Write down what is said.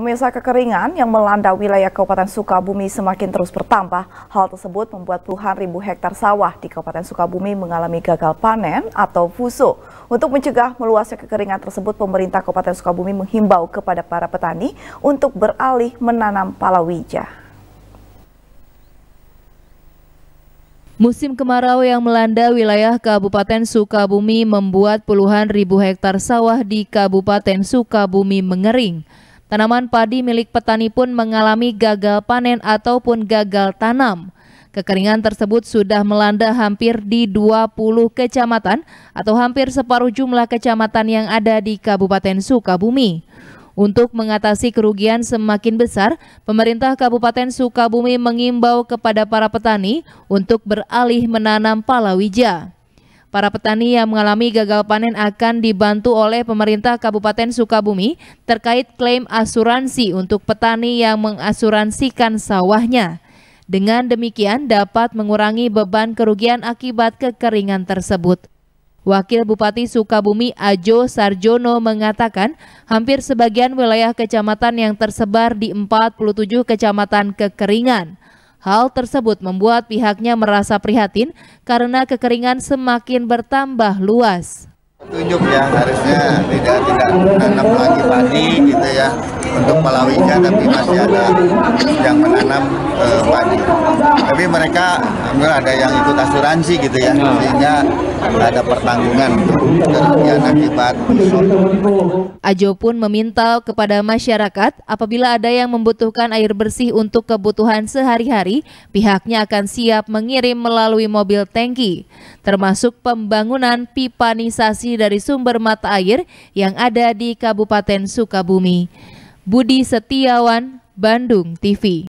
Pemirsa kekeringan yang melanda wilayah Kabupaten Sukabumi semakin terus bertambah. Hal tersebut membuat puluhan ribu hektar sawah di Kabupaten Sukabumi mengalami gagal panen atau fuso. Untuk mencegah meluasnya kekeringan tersebut, pemerintah Kabupaten Sukabumi menghimbau kepada para petani untuk beralih menanam palawija. Musim kemarau yang melanda wilayah Kabupaten Sukabumi membuat puluhan ribu hektar sawah di Kabupaten Sukabumi mengering. Tanaman padi milik petani pun mengalami gagal panen ataupun gagal tanam. Kekeringan tersebut sudah melanda hampir di 20 kecamatan atau hampir separuh jumlah kecamatan yang ada di Kabupaten Sukabumi. Untuk mengatasi kerugian semakin besar, pemerintah Kabupaten Sukabumi mengimbau kepada para petani untuk beralih menanam palawija. Para petani yang mengalami gagal panen akan dibantu oleh pemerintah Kabupaten Sukabumi terkait klaim asuransi untuk petani yang mengasuransikan sawahnya. Dengan demikian dapat mengurangi beban kerugian akibat kekeringan tersebut. Wakil Bupati Sukabumi Ajo Sarjono mengatakan hampir sebagian wilayah kecamatan yang tersebar di 47 kecamatan kekeringan. Hal tersebut membuat pihaknya merasa prihatin karena kekeringan semakin bertambah luas. Tunjuk ya harusnya tidak tidak menanam lagi padi gitu ya untuk Malawinya tapi masih ada yang menanam eh, padi. Tapi mereka ada yang ikut asuransi gitu ya nah. sehingga ada pertanggungan kerugian akibat Ajo pun meminta kepada masyarakat apabila ada yang membutuhkan air bersih untuk kebutuhan sehari-hari, pihaknya akan siap mengirim melalui mobil tangki, termasuk pembangunan pipanisasi dari sumber mata air yang ada di Kabupaten Sukabumi. Budi Setiawan, Bandung TV.